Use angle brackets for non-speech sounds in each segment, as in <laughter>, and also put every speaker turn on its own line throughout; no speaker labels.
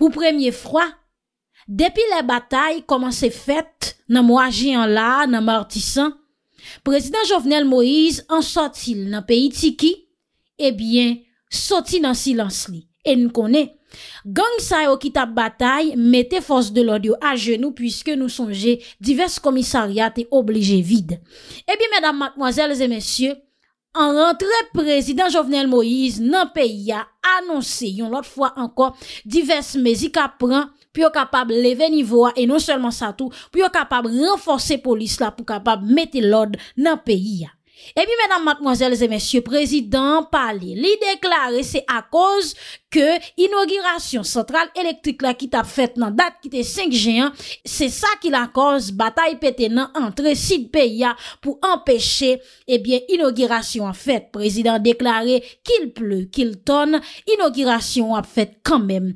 Ou premye fwa, depi la batay, koman se fet nan mwaje an la, nan martisan, prezident Jovenel Moïse ansotil nan peyitiki, ebyen, eh soti nan silans li. En konen, gang sa yo ki tap batay, mette fos de lodyo a genou puisque nou sonje divers komisariat e oblige vide. Ebyen, eh medan matmoazel zemensye, An rentre prezident Jovenel Moïse nan peyi a anonsi yon lot fwa ankon divers mezi ka pran pou yo kapab leve nivo a e non selman sa tou pou yo kapab renforser polis la pou kapab mette lode nan peyi a. E mi menan matmozèles e mensyou prezidant pali li deklare se a koz ke inogirasyon sentral elektrik la ki tap fèt nan dat ki te 5 jan, se sa ki la koz batay pète nan antre 6 beya pou empèche eh inogirasyon fèt, prezidant deklare kil ple, kil ton, inogirasyon fèt kanmèm.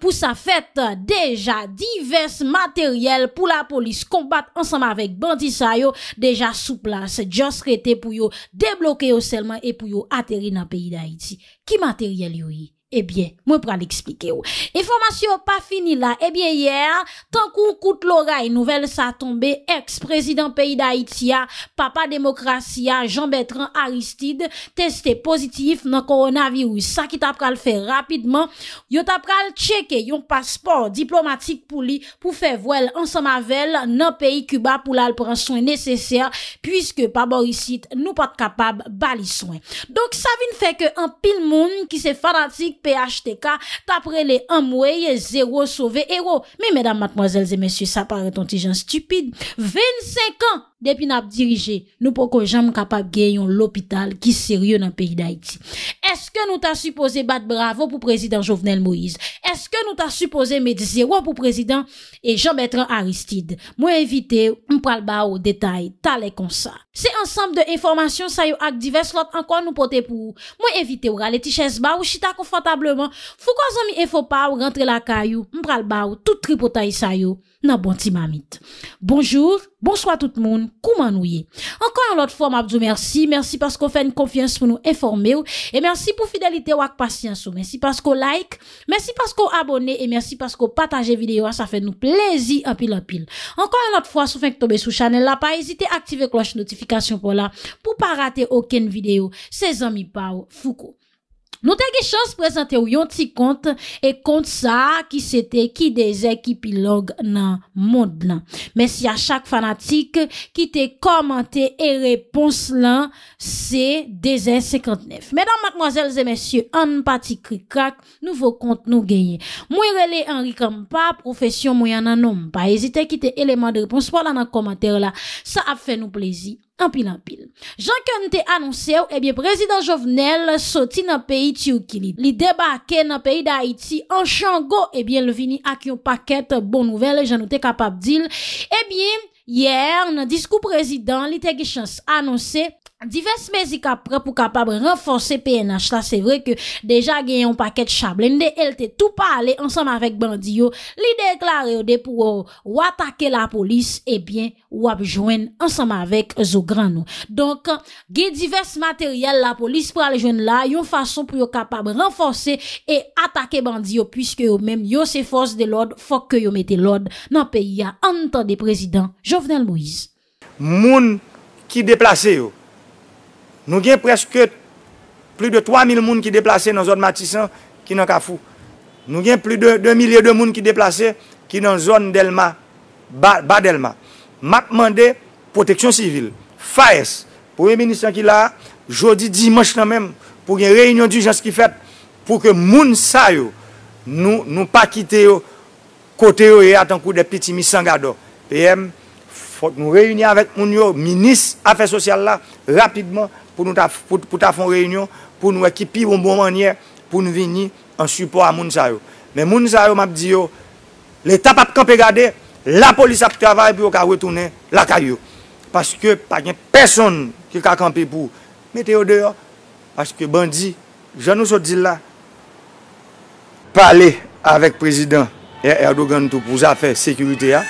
Pou sa fèt deja divers materyel pou la polis kombat ansanm avèk bandisa yo deja sou plas. Djos kète pou yo deblokè yo selman e pou yo atèri nan peyi da iti. Ki materyel yo yi? Ebyen, mwen pran li eksplike yo. Informasyon pa fini la. Ebyen, yer, tankou koute lora e nouvel sa tombe, ex-prezident peyi da Itia, papa demokrasya, Jean-Bertrand Aristide, testè pozitif nan koronavirou. Sa ki tap pral fè rapidman, yo tap pral cheke yon paspor diplomatik pou li pou fè vwel ansama vel nan peyi kuba pou lal pran soyn nesesèr pwiske pa borisit nou pat kapab bali soyn. Donk sa vin fè ke an pil moun ki se fanatik P.H.T.K. tapre le amweye zero sove ero. Me, medam matmozelze, mesyu, sa pare ton ti jan stupide. 25 an! Depi nap dirije, nou pou kon jan m kapap gen yon lopital ki seryo nan peyi da iti. Eske nou ta supose bat bravo pou prezident Jovenel Moïse? Eske nou ta supose medisye wapou prezident? E jan betran Aristide? Mwen evite, m pral ba ou detay, talek kon sa. Se ansampe de informasyon sayo ak divers lot ankon nou pote pou. Mwen evite ou rale ti ches ba ou chita konfantableman. Fou kon zan mi efo pa ou rentre la kayo, m pral ba ou tout tripotay sayo. nan bonti mamit. Bonjour, bonsoit tout moun, kouman ouye. Enkoy an lot fwa mabzou, mersi, mersi paskou fè n konfians pou nou informe ou, e mersi pou fidelite wak pasyans ou, mersi paskou like, mersi paskou abone, e mersi paskou pataje videyo, a sa fè nou plezi apil-apil. Enkoy an lot fwa, sou fènk tobe sou chanel la, pa ezite aktive kloche notifikasyon pou la, pou pa rate oken videyo, se zami pa ou fuko. Nou te ge chans prezante ou yon ti kont e kont sa ki sete ki dezen ki pilogue nan mod nan. Mes ya chak fanatik ki te komante e repons lan se dezen 59. Medan matmoazelze mesye an pati krikak nouvo kont nou genye. Mwen rele enrikan pa profesyon mwen yan nan noum pa. Ezite ki te eleman de repons pa lan nan komante la. Sa ap fe nou plezi. Anpil, anpil. Jan ken te anonse ou, ebyen, prezident jovenel soti nan peyi tiyo kinid. Li debake nan peyi da iti, an chango, ebyen, le vini ak yon paket bon nouvel, jan nou te kapap dil. Ebyen, yer, nan disko prezident, li te ge chans anonse... Divers mezika prè pou kapab renforse PNH la, se vre ke deja gen yon paket chablen de el te tou pale ansam avèk bandi yo, li deklar yo de pou ou atake la polis e bien ou apjouen ansam avèk zo gran nou. Donk gen divers materyel la polis prè al joun la, yon fason pou yo kapab renforse e atake bandi yo, pwiske yo menm yo se fos de lòd fòk yo mette lòd nan peyi ya an tan de prezident Jovenel Moïse.
Moun ki deplase yo. Nou gen preske plus de 3.000 moun ki deplase nan zon Matisan ki nan Kafou. Nou gen plus de 2.000 moun ki deplase ki nan zon Delma, ba Delma. Matman de proteksyon sivil, faes, pou yon ministran ki la, jodi, dimanche nan men, pou gen reynyon di jans ki fet, pou ke moun sa yo nou pa kite yo, kote yo yo atan kou de piti mi sangado. P.M. Fote nou reyunye avèk moun yo, Minis Afè Sosyal la, Rapidman, Pou nou ta fon reyunyon, Pou nou ekipi bon bon manye, Pou nou vini, An supo a moun sa yo. Men moun sa yo mab di yo, Le tap ap kampe gade, La polis ap travay, Pou yo ka wetounen, La karyo. Paske, Pak nyen person, Ki ka kampe pou, Mete yo deyo, Paske bandi, Janou so di la, Pali, Avèk prezident, Erdogan tou, Pou za fè, Sekurite ya,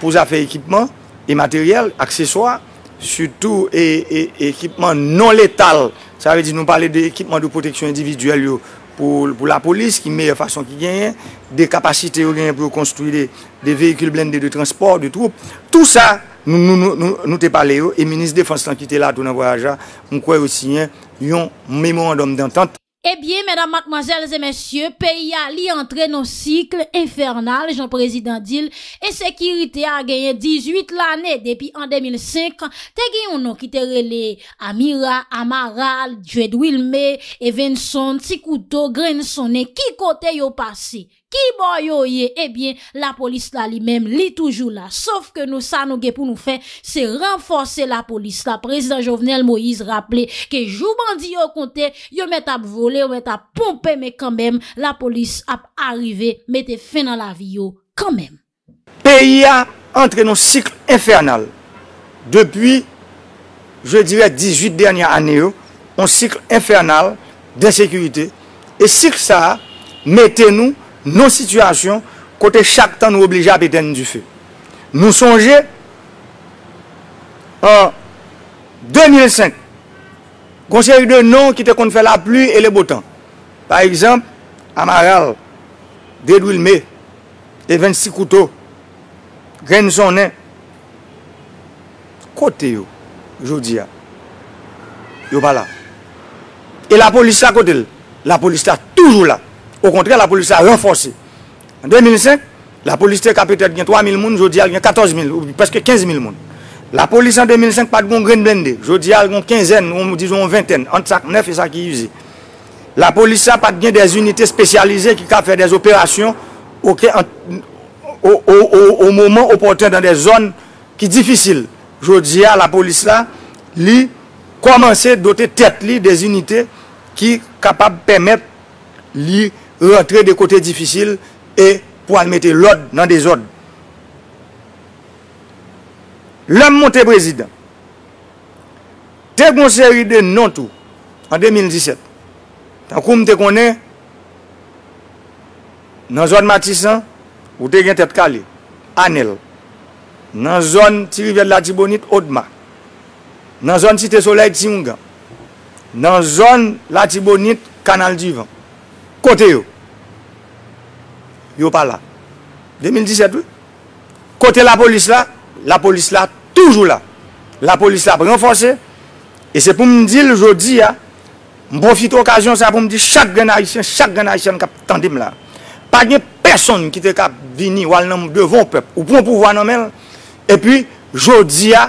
Pou za fè ekipman, E materyel, akseswa, sutou e ekipman non letal. Sa ve di nou pale de ekipman de proteksyon individuel yo pou la polis ki meye fason ki genyen. De kapasite yo genyen pou konstruye de veyikil blende de transport, de troupe. Tout sa nou te pale yo. E Ministre Defense l'Ankite la tou nan voyajan, mou kwe ou siyen, yon mèmou an dom d'antante.
Ebyen, mèdam, mèk, mwazèl, zè mèsyè, paya li antre nou sikl, infernal, joun prezident dil, e sekirite a genyen 18 l'anè depi an 2005, te genyon nou ki te rele Amira, Amaral, Dwed Wilme, Evenson, Tikuto, Grenson, e ki kote yo pasi. Ki bon yo ye, ebyen, eh la polis la li mem, li toujou la. Sof ke nou sa nou ge pou nou fe, se renforse la polis la. Prezident Jovenel Moïse rappele ke jou bandi yo konte, yo met ap vole, yo met ap pompe, me kamem, la polis ap arive, mette fe nan la vi yo, kamem.
P.I.A. entre nou sikl infernal. Depi, je dirè, 18 dernyan ane yo, nou sikl infernal de sekurite. E sikl sa, mette nou, Nou situasyon, kote chak tan nou oblija ap eten di fe. Nou sonje, 2005, konser de nou ki te kon te fe la pluye e le botan. Par exemple, Amaral, Dedouilme, Even Sikouto, Grensonen, kote yo, jodi ya, yo pa la. E la polis la kote, la polis la toujou la. Au contraire, la police a renforcé. En 2005, la police était peut-être 3 000 personnes, aujourd'hui y a 14 000, ou presque 15 000 personnes. La police en 2005 pas de bon blindé. Aujourd'hui y a une quinzaine, on disons une vingtaine, entre 9 et ça qui usé. La police n'a pas de des unités spécialisées qui peuvent faire des opérations au, moment opportun dans des zones qui sont difficiles. Aujourd'hui, la police là, lui, commencé à doter tête des unités qui sont capables de permettre rentre de kote difisil, e pou an mette l'od nan de zod. Lèm moun te prezident, te kon seri de non tou, an 2017, tan koum te konè, nan zon Matisan, ou te gen tet kale, Anel, nan zon Tirivel Latibonit, Odma, nan zon Tite Soleil, Tzinga, nan zon Latibonit, Kanal Divan, Kote yo, yo pa la, 2017 ou, kote la polis la, la polis la toujou la, la polis la preenforse, e se pou mdil, jodi ya, mbofite okasyon sa pou mdil, chak gen aisyen, chak gen aisyen kap tandim la, pa gen person ki te kap vini wal nanm devon pep, ou pou mpou vwa nanmel, e pi jodi ya,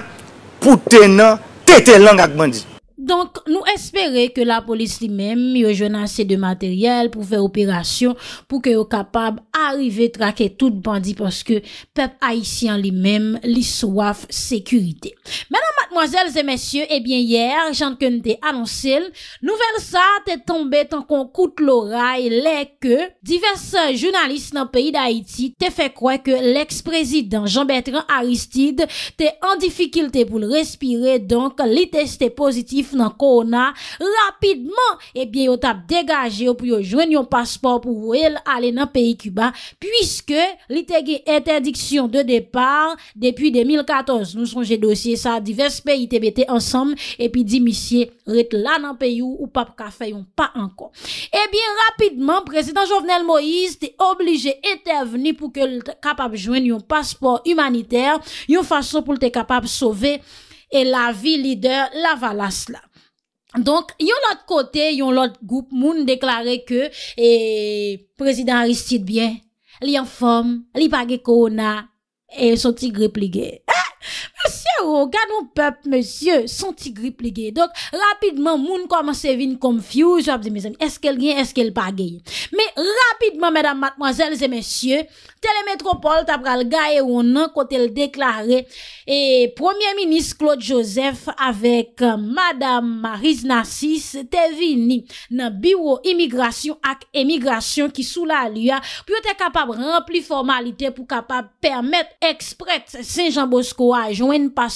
pou tenan, tete lang ak bandi.
Donk nou espere ke la polis li mem yo jwena se de materyel pou fe operasyon pou ke yo kapab arive trake tout bandi poske pep Haitian li mem li swaf sekurite. Menan matmoazelze mesye, ebyen eh yer, jante ke nou te anonsil, nouvel sa te tombe tankon koute lora e le ke diversa jounalist nan peyi da Haiti te fe kwe ke leks prezident Jean-Bertrand Aristide te an difikilte pou lrespire donk li teste pozitif nan korona, rapidman ebyen yo tap degaje ou pou yo jwen yon paspor pou vou el ale nan peyi kuba, pwiske li te ge interdiksyon de depar depi 2014, nou sonje dosye sa divers peyi te bete ansam epi di misye ret la nan peyi ou pa pou ka fayon pa ankon ebyen rapidman, prezident Jovenel Moïse te oblije etè veni pou ke l te kapab jwen yon paspor humaniter, yon fason pou l te kapab sove e la vi lider la valas la Donc, il y a l'autre côté, il y a l'autre groupe, moun déclaré que, le eh, président Aristide bien, il est en forme, li pas corona, et son tigre pligé. Ah! roganon pep, monsye, son tigri plige. Dok, rapidman, moun komanse vin konfuse, wap de mizan, eske l gen, eske l pa gen. Me rapidman, mèdam, matmozèl, zè monsye, telemetropol tabral ga e woun nan kote l deklare e premier minis Claude Joseph avek euh, madame Marise Nassis, te vini nan biwo imigrasyon ak emigrasyon ki sou la lua pou yo te kapab rempli formalite pou kapab permèt ekspret Saint-Jean-Bosco ajoen pa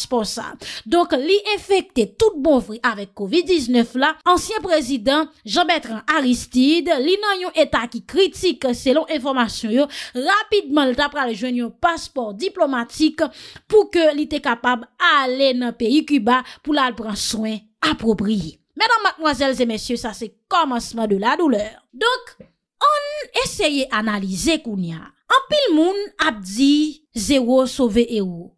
Donc, li efekte tout bonvri avèk COVID-19 la, ansyen prezident Jean-Bertrand Aristide, li nan yon etat ki kritik selon informasyon yo, rapidman li tapra rejwen yon paspor diplomatik pou ke li te kapab ale nan peyi Cuba pou la alpran soen apropriye. Mèdame, mademoiselles et messieurs, sa se komanseman de la douleur. Donc, an eseye analize kounia. An pil moun ap di zewo sove ewo.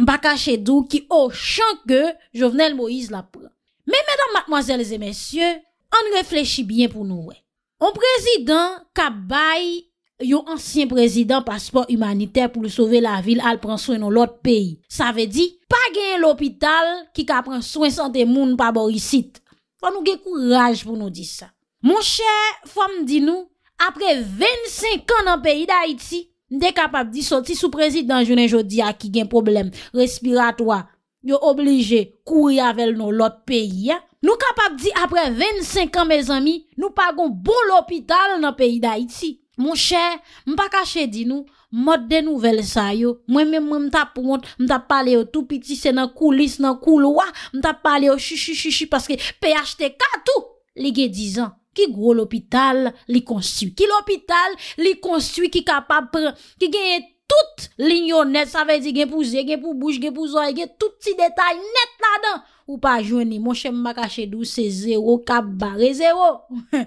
mbakache dou ki ou chanke jovenel Moïse Lapo. Me, me dam, matmoazèles e mensyè, an reflechi bien pou nou we. On prezident kabay yo ansyen prezident pasport humanitè pou l souve la vil al pran souen nou lot peyi. Sa ve di, pa gen l opital ki kab pran souen sante moun pa borisit. Fa nou ge kou raj pou nou di sa. Mon chè, fom di nou, apre 25 an nan peyi da Iti, Nde kapap di soti sou prezit dan jounen jodi a ki gen problem, respira to a, yo oblije kouri avel nou lot peyi a. Nou kapap di apre 25 an me zami, nou pagon bol opital nan peyi da iti. Mon chè, mpa kache di nou, mod den nou vel sa yo. Mwen mwen mta pwont, mta pale yo tout piti se nan kulis nan kulwa, mta pale yo chichi chichi chichi paske pey achete katou. Lige dizan. Ki gro l'hôpital li konstu. Ki l'hôpital li konstu, ki kapap pre, ki genye tout linyon net, sa ve di gen pou zè, gen pou bouche, gen pou zoye, gen tout ti detay net la dan. Ou pa jouni, monshem makache dou, se zèro, kabare zèro. <laughs>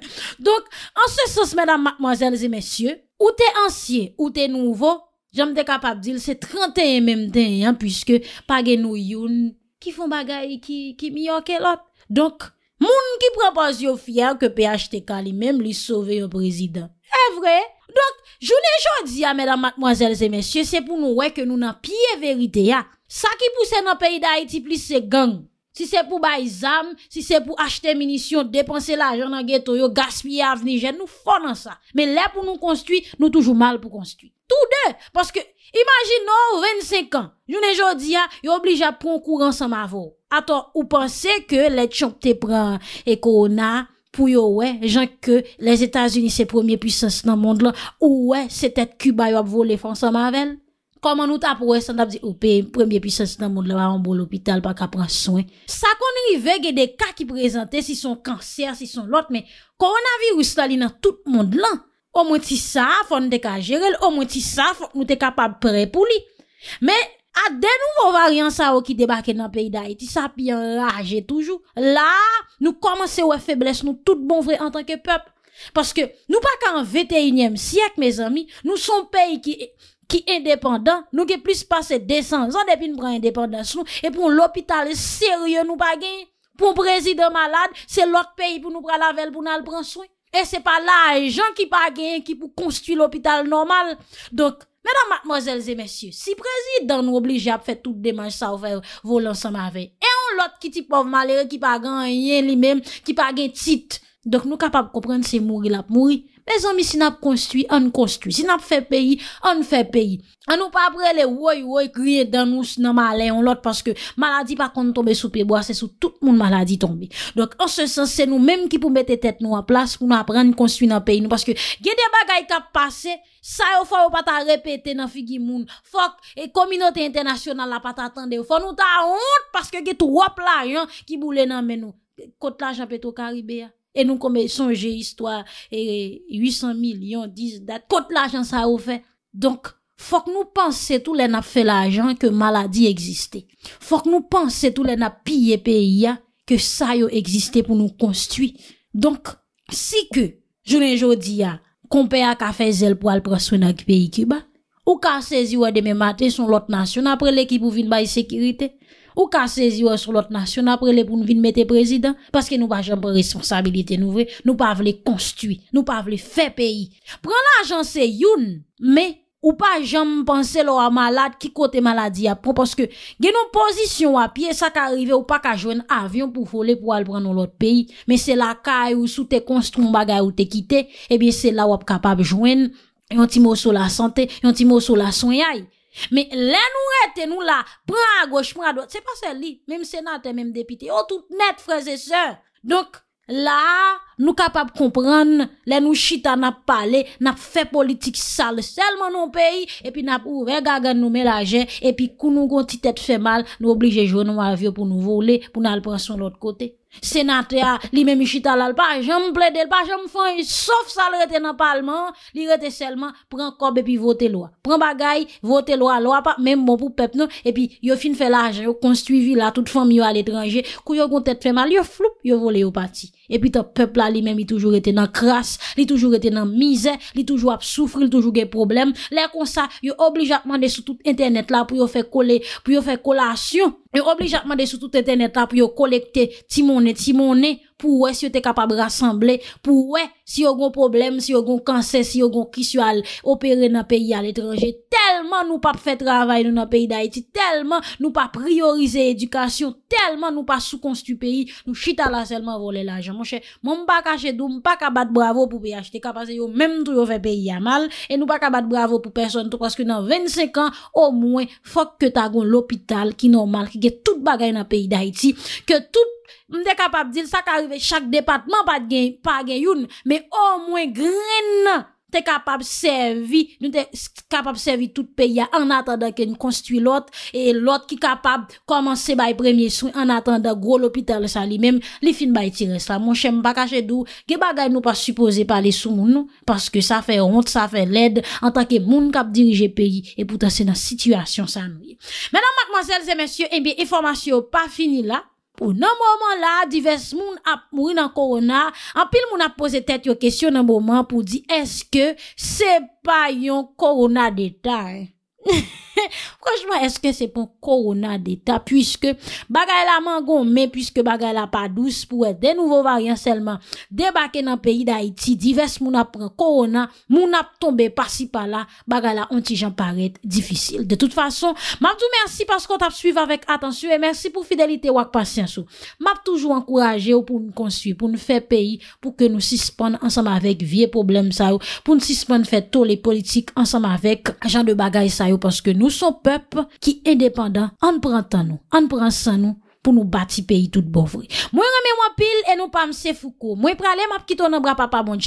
Donk, ansè sòs, mèdam, mwazèl, zèmèsyè, ou te ansye, ou te nouvo, janm te kapap dil, se 31 mèm ten, puisque pa gen nou youn, ki foun bagay, ki miyon ke lot. Donk, Moun ki prepoz yo fiyan ke P.H.T.K. li menm li sove yo prezidant. E vre, donk, jounen jodi ya, medan matmoazelze mensyen, se pou nou wey ke nou nan piye verite ya. Sa ki pouse nan peyi da Haiti plis se gang. Si se pou bay zam, si se pou achete minisyon, depanse la ajan nan geto yo, gaspye avni jen, nou fonan sa. Men lè pou nou konstuit, nou toujou mal pou konstuit. Tou de, paske, imajin nou 25 an, jounen jodi ya, yo oblija pronkouran sa ma vò. Ato, ou panse ke le chonk te pran e korona pou yo we, jan ke les Etats-Unis se premier puissance nan monde la, ou we, se tet kubay wap vo le François Mavelle? Koman nou ta pou we san tap di, oupe, premier puissance nan monde la, anbo l'hôpital pa ka pran soen? Sa konen li vege de ka ki prezante, si son kanser, si son lot, me koronavirou sali nan tout monde lan, o mwen ti sa, fon de ka jere, o mwen ti sa, fon nou te kapab pre pou li. Me, A den nouvo varian sa ou ki debake nan peyi da Haiti, sa pi an laje toujou. La, nou komanse ou e febles nou tout bon vre en tanke pep. Paske nou pa kan 21e siyak, me zami, nou son peyi ki independant, nou ki plis pase 200 an depi nou pran independans nou, e pou l'opital serye nou pa genye. Pon prezidè malade, se lòk peyi pou nou pran lavel pou nan pran souy. E se pa la, e jan ki pa genye ki pou konsti l'opital normal. Dok. Mèdam matmozèl zè mèsyè, si prezid dan nou obli jè ap fè tout demanj sa ou fè yon volansan ma vey, e yon lot ki ti pov malè, ki pa gen yè li mèm, ki pa gen tit, dok nou kapab koprenn se mouri lap mouri. Bez omi sin ap konstwi, an konstwi. Sin ap fe peyi, an fe peyi. An ou pa aprele, woy woy kriye dan ou si nan malen yon lot paske maladi pa kon tombe sou pebo ase sou tout moun maladi tombe. Dok an se sensen nou menm ki pou mette tet nou a plas pou nou aprenne konstwi nan peyi nou paske gede bagay ka pase, sa yo fwa ou pata repete nan figi moun. Fok, e kominote internasyonal la pata atende. Fwa nou ta hont paske gete wop la yon ki boule nan men nou. Kot la janpe to karibe ya. E nou kome sonje histwa 800 milyon, 10 dat, kote l'ajan sa ou fe. Donk, fok nou panse tou lè nap fe l'ajan ke maladi egziste. Fok nou panse tou lè nap piye peyi ya ke sa yo egziste pou nou konstui. Donk, si ke jounen jodi ya, kompe ya ka fe zel po al praswen ak peyi ki ba, ou ka sezi wade me mate son lot nasyon apre l'ekip ou vin ba yi sekirite, Ou ka seziwa sou lot nasyon apre le pou nou vin mette prezident? Paske nou pa jom pr responsabilite nou ve, nou pa vle konstu, nou pa vle fe peyi. Pran la jan se yon, me, ou pa jom panse lo a malade ki kote maladi a pran. Paske gen nou pozisyon wapye, sa ka arrive ou pa ka jwen avyon pou fole pou al pran nou lot peyi. Me se la ka ou sou te konstu mbaga ou te kite, e bie se la wap kapab jwen yon ti mou sou la sante, yon ti mou sou la sonyay. Mè lè nou rete nou la, pran gwa chmran doan, se pa se li, mèm senatè, mèm depite, yo tout net freze se. Donk, la, nou kapap kompran, lè nou chita nap pale, nap fe politik sal selman nou peyi, epi nap ou regagan nou mè la jè, epi kou nou konti tèt fè mal, nou oblije joun nou avyo pou nou vole, pou nou alpran son lòt kote. Senatè a li mèm chita lal pa, jèm blèdè l pa, jèm fèm, sauf sa l rete nan palman, li rete selman, pren kob e pi vote lwa. Pren bagay, vote lwa, lwa pa, mèm bon pou pep nou, e pi yo fin fè la, yo konstuivi la, tout fèm yo al etranjè, kou yo kontèd fè mal, yo floup, yo vole yo pati. E pi ta pepla li men mi toujou ete nan kras, li toujou ete nan mize, li toujou ap soufri, li toujou gen problem. Le kon sa, yo oblijakman de sou tout internet la pou yo fe kole, pou yo fe kole asyon. Yo oblijakman de sou tout internet la pou yo kolekte ti mounen, ti mounen. pou wè si yo te kapab rassemblè, pou wè si yo goun problem, si yo goun kansè, si yo goun kis yo al operè nan peyi al etranjè, telman nou pa fè travèl nou nan peyi da iti, telman nou pa priorize edukasyon, telman nou pa soukons tu peyi, nou chitala selman volè l'ajan. Mwen mwen pa kache dou, mwen pa kabat bravo pou peyi achete kapase yo, mèm tou yo fè peyi yamal, e nou pa kabat bravo pou person, tou praske nan 25 an, ou mwen fok ke tagon l'opital, ki normal, ki ge tout bagay nan peyi da iti, ke tout, Mwen te kapab dil sa ka rive chak departman pa gen yon Me o mwen gren nan te kapab servi Mwen te kapab servi tout pe ya An atanda ke nou konstitui lot E lot ki kapab komanse bay premye sou An atanda gwo l'opital sa li men Li fin bay tire sa Mwen chenm baka chedou Ge bagay nou pa suppose pale sou moun Paske sa fe hont, sa fe led Anta ke moun kap dirije peyi E poutan se nan situasyon sa mi Menan mankmanzelze mensyo En eh bi informasyon pa fini la Pou nan mouman la, divers moun ap mou nan korona, apil moun ap pose tet yo kesyon nan mouman pou di, eske se pa yon korona detay? <laughs> <laughs> Franchement, eske se pon korona deta Puiske bagay la mangon men Puiske bagay la pa douz Pou et de nouvo variant selman Debake nan peyi da iti Divers moun apren korona Moun ap tombe pasi pala Bagay la anti jan paret difisil De tout fason, map tou mersi Pas kon tap suiv avèk atansyo E mersi pou fidelite wak pasyansyo Map toujou ankoraje ou pou nou konswi Pou nou fe peyi Pou ke nou sispan ansam avèk vie problem sa yo Pou nou sispan fè tou le politik Ansam avèk jan de bagay sa yo Paske nou nous sommes peuple qui est indépendant. On prenant tant nous, on prenant sans nous pour nous bâtir pays tout bon vrai. Moi remets moi pile et nous pas me Foucault. Moi pralé m'a quitter dans bras papa bon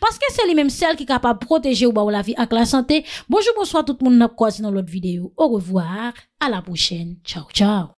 parce que c'est lui même celle qui est capable de protéger ou ba la vie avec la santé. Bonjour bonsoir tout le monde n'a dans l'autre vidéo. Au revoir, à la prochaine. Ciao ciao.